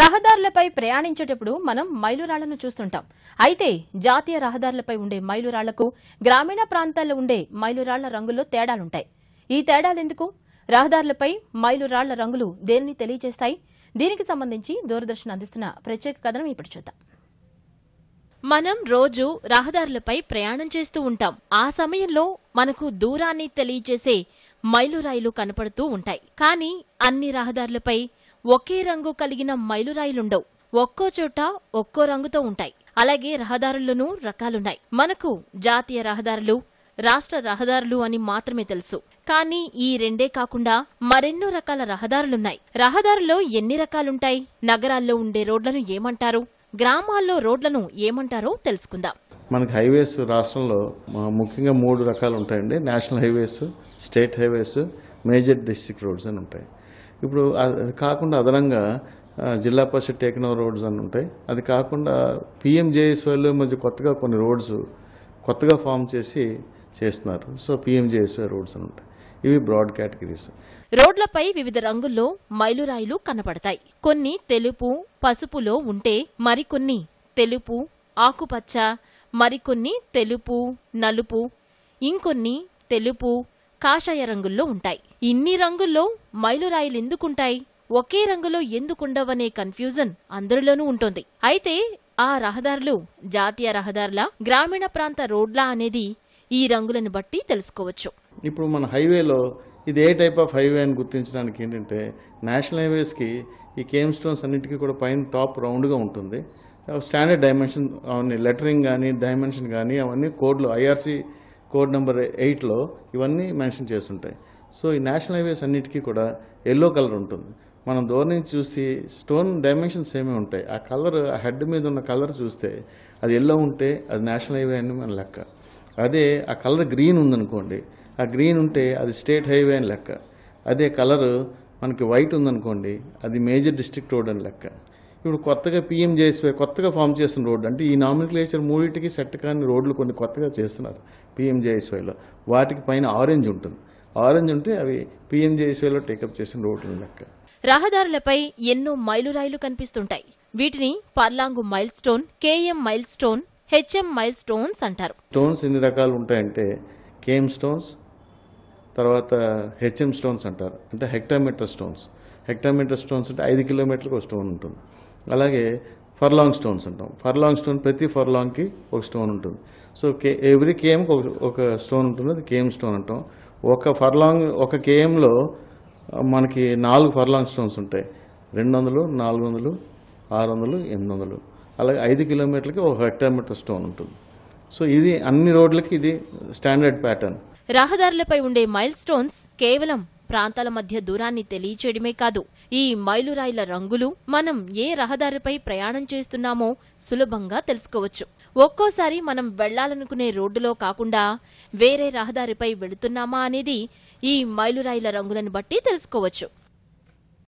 రహదారులపై ప్రయాణించేటప్పుడు మనం మైలురాళ్లను చూస్తుంటాం అయితే జాతీయ రహదారులపై ఉండే మైలురాళ్లకు గ్రామీణ ప్రాంతాల్లో ఉండే మైలురాళ్ల రంగుల్లో తేడాలుంటాయి ఈ తేడాలెందుకు రహదారులపై మైలురాళ్ల రంగులు దేనిని తెలియజేస్తాయి దీనికి సంబంధించి దూరదర్శన్ అందిస్తున్న ప్రత్యేక కథనం ఇప్పుడు చూద్దాం మనం రోజు రహదారులపై ప్రయాణం చేస్తూ ఉంటాం ఆ సమయంలో మనకు దూరాన్ని తెలియజేసే మైలురాయిలు కనపడుతూ ఉంటాయి కానీ అన్ని రహదారులపై ఒకే రంగు కలిగిన మైలురాయిలుండవు ఒక్కో చోట ఒక్కో రంగుతో ఉంటాయి అలాగే రహదారుల్లోనూ రకాలున్నాయి మనకు జాతీయ రహదారులు రాష్ట్ర రహదారులు అని మాత్రమే తెలుసు కానీ ఈ రెండే కాకుండా మరెన్నో రకాల రహదారులున్నాయి రహదారుల్లో ఎన్ని రకాలుంటాయి నగరాల్లో ఉండే రోడ్లను ఏమంటారు గ్రామాల్లో రోడ్లను ఏమంటారో తెలుసుకుందాం మనకి హైవేస్ రాష్ట్రంలో ముఖ్యంగా మూడు రకాలు ఉంటాయండి national highways state highways major district roads అని ఉంటాయి ఇప్పుడు కాకుండా అదనంగా జిల్లా పరిషత్ టెక్నో రోడ్స్ అని ఉంటాయి అది కాకుండా పిఎంజేఎస్వైలో మధ్య కొత్తగా కొన్ని రోడ్స్ కొత్తగా ఫామ్ చేసి చేస్తున్నారు సో పిఎంజేఎస్వై రోడ్స్ అని ఉంటాయి ఇవి బ్రాడ్ కేటగిరీస్ రోడ్లపై వివిధ రంగుల్లో మైలురాయిలు కనపడతాయి కొన్ని తెలుపు పసుపులో ఉంటే మరికొన్ని తెలుపు ఆకుపచ్చ మరికొన్ని తెలుపు నలుపు ఇంకొన్ని తెలుపు కాషాయ రంగుల్లో ఉంటాయి ఇన్ని రంగుల్లో మైలురాయిలు ఎందుకుంటాయి ఒకే రంగులో ఎందుకుండవనే కన్ఫ్యూజన్ అందరిలోనూ ఉంటుంది అయితే ఆ రహదారులు జాతీయ రహదారుల గ్రామీణ ప్రాంత రోడ్ల అనేది ఈ రంగులను బట్టి తెలుసుకోవచ్చు ఇప్పుడు మన హైవేలో ఇది ఏ టైప్ ఆఫ్ హైవే అని గుర్తించడానికి ఏంటంటే నేషనల్ హైవేస్కి ఈ కేమ్ స్టోన్స్ అన్నిటికీ కూడా పైన టాప్ రౌండ్గా ఉంటుంది స్టాండర్డ్ డైమెన్షన్ అవన్నీ లెటరింగ్ కానీ డైమెన్షన్ కానీ అవన్నీ కోడ్లు ఐఆర్సీ కోడ్ నెంబర్ ఎయిట్లో ఇవన్నీ మెన్షన్ చేస్తుంటాయి సో ఈ నేషనల్ హైవేస్ అన్నిటికీ కూడా ఎల్లో కలర్ ఉంటుంది మనం దూరం నుంచి చూసి స్టోన్ డైమెన్షన్స్ ఏమీ ఉంటాయి ఆ కలర్ ఆ హెడ్ మీద ఉన్న కలర్ చూస్తే అది ఎల్లో ఉంటే అది నేషనల్ హైవే అని మన లెక్క అదే ఆ కలర్ గ్రీన్ ఉందనుకోండి ఆ గ్రీన్ ఉంటే అది స్టేట్ హైవే అని లెక్క అదే కలర్ మనకి వైట్ ఉందనుకోండి అది మేజర్ డిస్ట్రిక్ట్ రోడ్ అని లెక్క ఇప్పుడు కొత్తగా పిఎం జేఎస్వై కొత్తగా ఫామ్ చేస్తున్న రోడ్డు అంటే ఈ నామినిక్లేచర్ మూడింటికి సెట్ కాని రోడ్లు కొన్ని కొత్తగా చేస్తున్నారు పిఎం జేఎస్వైలో వాటికి పైన ఆరెంజ్ ఉంటుంది ఆరెంజ్ ఉంటే అవి పిఎం జేఎస్వైలో టేకప్ చేసిన రోడ్లు లెక్క రహదారులపై ఎన్నో మైలురాయిలు కనిపిస్తుంటాయి వీటిని furlong milestone KM milestone HM milestones అంటారు స్టోన్స్ ఎన్ని రకాలు ఉంటాయంటే కేఎం స్టోన్స్ తర్వాత హెచ్ఎం స్టోన్స్ అంటారు అంటే హెక్టామీటర్ స్టోన్స్ హెక్టామీటర్ స్టోన్స్ అంటే ఐదు కిలోమీటర్లకు ఒక స్టోన్ ఉంటుంది అలాగే ఫర్లాంగ్ స్టోన్స్ అంటాం ఫర్లాంగ్ స్టోన్ ప్రతి ఫర్లాంగ్కి ఒక స్టోన్ ఉంటుంది సో కే ఎవ్రీ కేఎంకి ఒక స్టోన్ ఉంటుంది అది కేఎం స్టోన్ అంటాం ఒక ఫర్లాంగ్ ఒక కేఎంలో మనకి నాలుగు ఫర్లాంగ్ స్టోన్స్ ఉంటాయి రెండు వందలు నాలుగు వందలు ఆరు వందలు ఎనిమిది వందలు అలాగే ఐదు కిలోమీటర్లకి ఒక హెక్టామీటర్ స్టోన్ ఉంటుంది సో ఇది అన్ని రోడ్లకి ఇది స్టాండర్డ్ ప్యాటర్న్ రహదారులపై ఉండే మైల్ స్టోన్స్ కేవలం ప్రాంతాల మధ్య దూరాన్ని తెలియచేయడమే కాదు ఈ మైలురాయిల రంగులు మనం ఏ రహదారిపై ప్రయాణం చేస్తున్నామో సులభంగా తెలుసుకోవచ్చు ఒక్కోసారి మనం వెళ్లాలనుకునే రోడ్డులో కాకుండా వేరే రహదారిపై వెళుతున్నామా అనేది ఈ మైలురాయిల రంగులను బట్టి తెలుసుకోవచ్చు